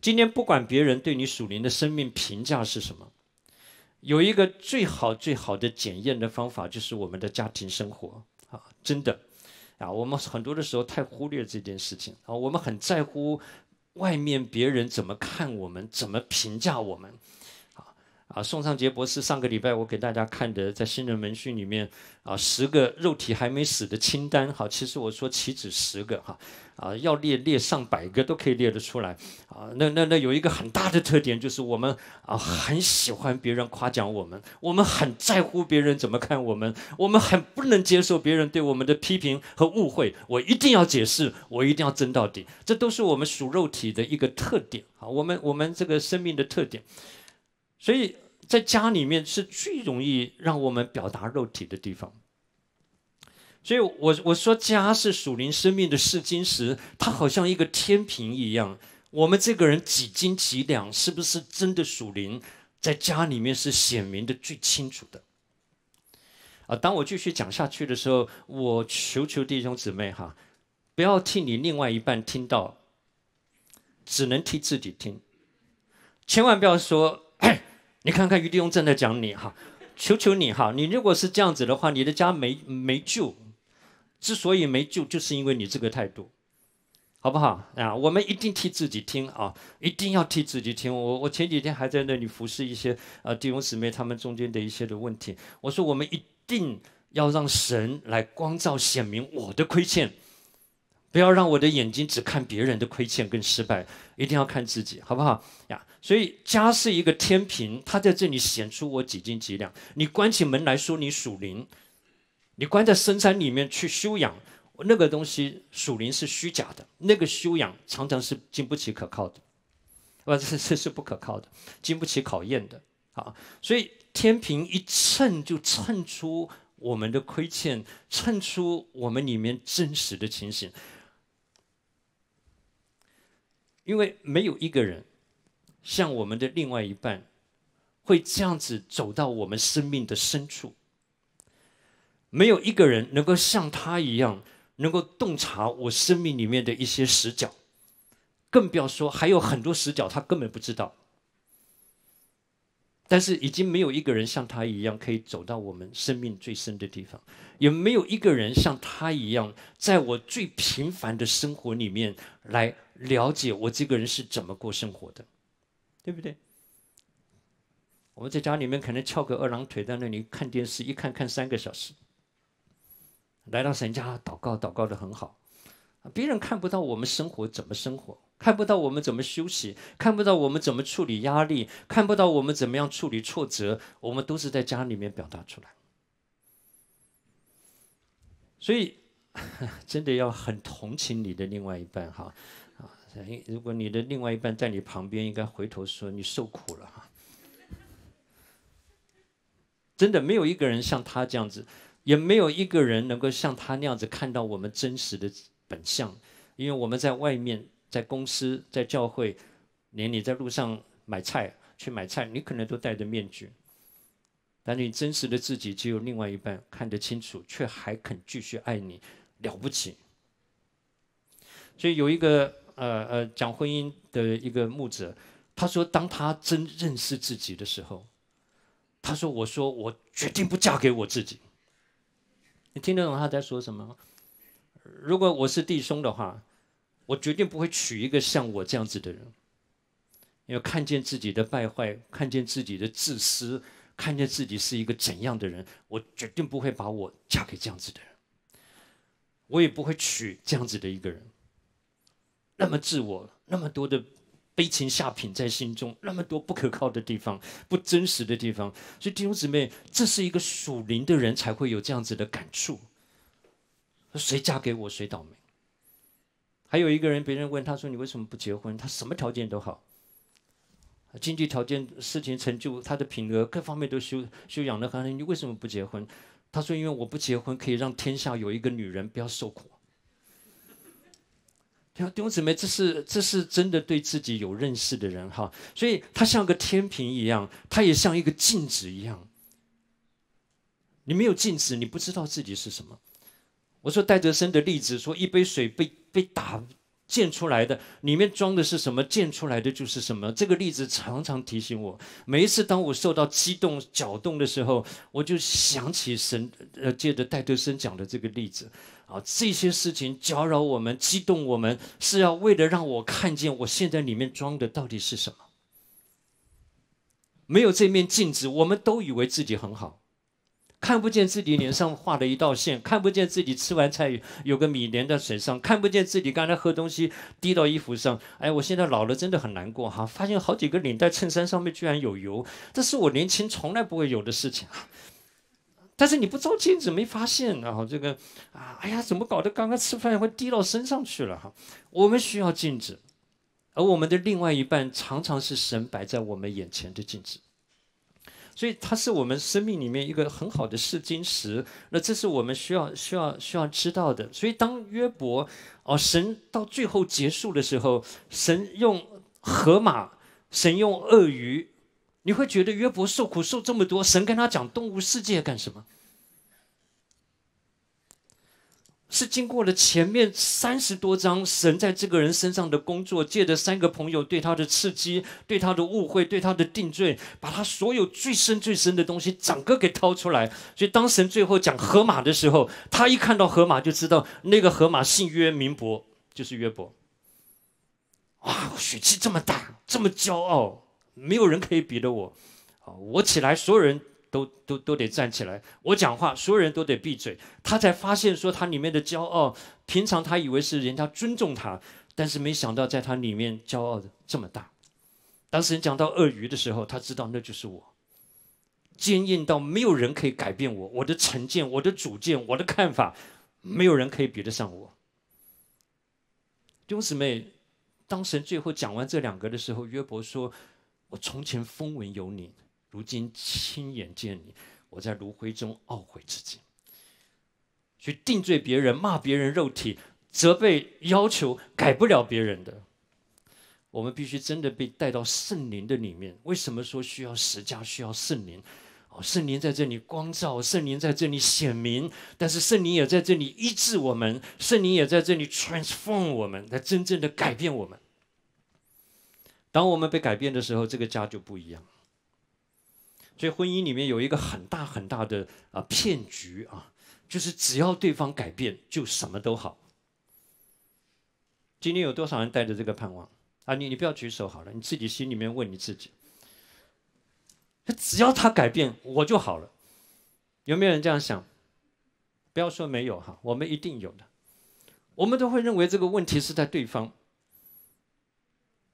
今天不管别人对你属灵的生命评价是什么，有一个最好最好的检验的方法，就是我们的家庭生活啊，真的啊，我们很多的时候太忽略这件事情啊，我们很在乎外面别人怎么看我们，怎么评价我们。啊，宋尚杰博士上个礼拜我给大家看的，在新人门训里面，啊，十个肉体还没死的清单。哈，其实我说岂止十个哈，啊，要列列上百个都可以列得出来。啊，那那那有一个很大的特点，就是我们啊很喜欢别人夸奖我们，我们很在乎别人怎么看我们，我们很不能接受别人对我们的批评和误会，我一定要解释，我一定要争到底。这都是我们属肉体的一个特点。啊，我们我们这个生命的特点，所以。在家里面是最容易让我们表达肉体的地方，所以我我说家是属灵生命的试金石，它好像一个天平一样，我们这个人几斤几两，是不是真的属灵，在家里面是显明的最清楚的。啊，当我继续讲下去的时候，我求求弟兄姊妹哈，不要替你另外一半听到，只能替自己听，千万不要说。你看看于弟兄正在讲你哈，求求你哈，你如果是这样子的话，你的家没没救。之所以没救，就是因为你这个态度，好不好？啊，我们一定替自己听啊，一定要替自己听。我我前几天还在那里服侍一些呃弟兄姊妹，他们中间的一些的问题。我说我们一定要让神来光照显明我的亏欠。不要让我的眼睛只看别人的亏欠跟失败，一定要看自己，好不好呀？所以家是一个天平，它在这里显出我几斤几两。你关起门来说你属灵，你关在深山里面去修养，那个东西属灵是虚假的，那个修养常常是经不起可靠的，不，这 这是不可靠的，经不起考验的啊。所以天平一称就称出我们的亏欠，称出我们里面真实的情形。因为没有一个人像我们的另外一半，会这样子走到我们生命的深处。没有一个人能够像他一样，能够洞察我生命里面的一些死角，更不要说还有很多死角他根本不知道。但是，已经没有一个人像他一样可以走到我们生命最深的地方。也没有一个人像他一样，在我最平凡的生活里面来了解我这个人是怎么过生活的，对不对？我们在家里面可能翘个二郎腿在那里看电视，一看看三个小时，来到神家祷告，祷告的很好，别人看不到我们生活怎么生活，看不到我们怎么休息，看不到我们怎么处理压力，看不到我们怎么样处理挫折，我们都是在家里面表达出来。所以，真的要很同情你的另外一半哈，啊，如果你的另外一半在你旁边，应该回头说你受苦了哈。真的没有一个人像他这样子，也没有一个人能够像他那样子看到我们真实的本相，因为我们在外面，在公司，在教会，连你在路上买菜去买菜，你可能都戴着面具。但你真实的自己只有另外一半看得清楚，却还肯继续爱你，了不起。所以有一个呃呃讲婚姻的一个牧者，他说当他真认识自己的时候，他说：“我说我决定不嫁给我自己。”你听得懂他在说什么吗？如果我是弟兄的话，我绝对不会娶一个像我这样子的人，因为看见自己的败坏，看见自己的自私。看见自己是一个怎样的人，我绝对不会把我嫁给这样子的人，我也不会娶这样子的一个人。那么自我，那么多的悲情下品在心中，那么多不可靠的地方，不真实的地方。所以弟兄姊妹，这是一个属灵的人才会有这样子的感触。谁嫁给我，谁倒霉。还有一个人，别人问他说：“你为什么不结婚？”他什么条件都好。经济条件、事情成就、他的品格各方面都修修养得很好，你为什么不结婚？他说：“因为我不结婚，可以让天下有一个女人不要受苦。”弟兄姊妹，这是这是真的对自己有认识的人哈，所以他像个天平一样，他也像一个镜子一样。你没有镜子，你不知道自己是什么。我说戴德森的例子，说一杯水被被打。建出来的里面装的是什么？建出来的就是什么。这个例子常常提醒我，每一次当我受到激动搅动的时候，我就想起神呃，借着戴德生讲的这个例子，啊，这些事情搅扰我们、激动我们，是要为了让我看见我现在里面装的到底是什么。没有这面镜子，我们都以为自己很好。看不见自己脸上画的一道线，看不见自己吃完菜有个米粘在水上，看不见自己刚才喝东西滴到衣服上。哎，我现在老了，真的很难过哈！发现好几个领带、衬衫上面居然有油，这是我年轻从来不会有的事情。但是你不照镜子没发现，后这个啊，哎呀，怎么搞得刚刚吃饭会滴到身上去了哈？我们需要镜子，而我们的另外一半常常是神摆在我们眼前的镜子。所以它是我们生命里面一个很好的试金石，那这是我们需要需要需要知道的。所以当约伯，哦神到最后结束的时候，神用河马，神用鳄鱼，你会觉得约伯受苦受这么多，神跟他讲动物世界干什么？是经过了前面三十多章神在这个人身上的工作，借着三个朋友对他的刺激、对他的误会、对他的定罪，把他所有最深最深的东西整个给掏出来。所以当神最后讲河马的时候，他一看到河马就知道那个河马姓约名伯，就是约伯。哇，我血气这么大，这么骄傲，没有人可以比得我。我起来，所有人。都都都得站起来！我讲话，所有人都得闭嘴。他才发现说，他里面的骄傲，平常他以为是人家尊重他，但是没想到在他里面骄傲的这么大。当时讲到鳄鱼的时候，他知道那就是我，坚硬到没有人可以改变我。我的成见，我的主见，我的看法，没有人可以比得上我。弟兄姊妹，当时最后讲完这两个的时候，约伯说：“我从前风闻有你。”如今亲眼见你，我在炉灰中懊悔自己，去定罪别人、骂别人肉体、责备、要求，改不了别人的。我们必须真的被带到圣灵的里面。为什么说需要十家、需要圣灵？哦，圣灵在这里光照，圣灵在这里显明，但是圣灵也在这里医治我们，圣灵也在这里 transform 我们，来真正的改变我们。当我们被改变的时候，这个家就不一样。所以婚姻里面有一个很大很大的啊骗局啊，就是只要对方改变，就什么都好。今天有多少人带着这个盼望？啊，你你不要举手好了，你自己心里面问你自己：只要他改变，我就好了。有没有人这样想？不要说没有哈，我们一定有的。我们都会认为这个问题是在对方。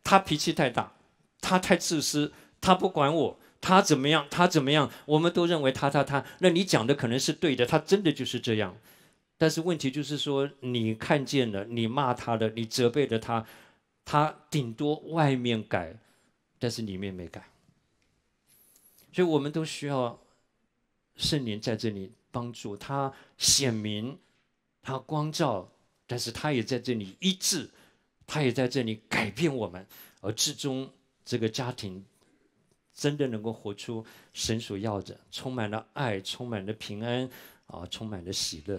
他脾气太大，他太自私，他不管我。他怎么样？他怎么样？我们都认为他他他。那你讲的可能是对的，他真的就是这样。但是问题就是说，你看见了，你骂他的，你责备的他，他顶多外面改，但是里面没改。所以我们都需要圣灵在这里帮助他显明，他光照，但是他也在这里医治，他也在这里改变我们，而至终这个家庭。真的能够活出神所要的，充满了爱，充满了平安，啊，充满了喜乐。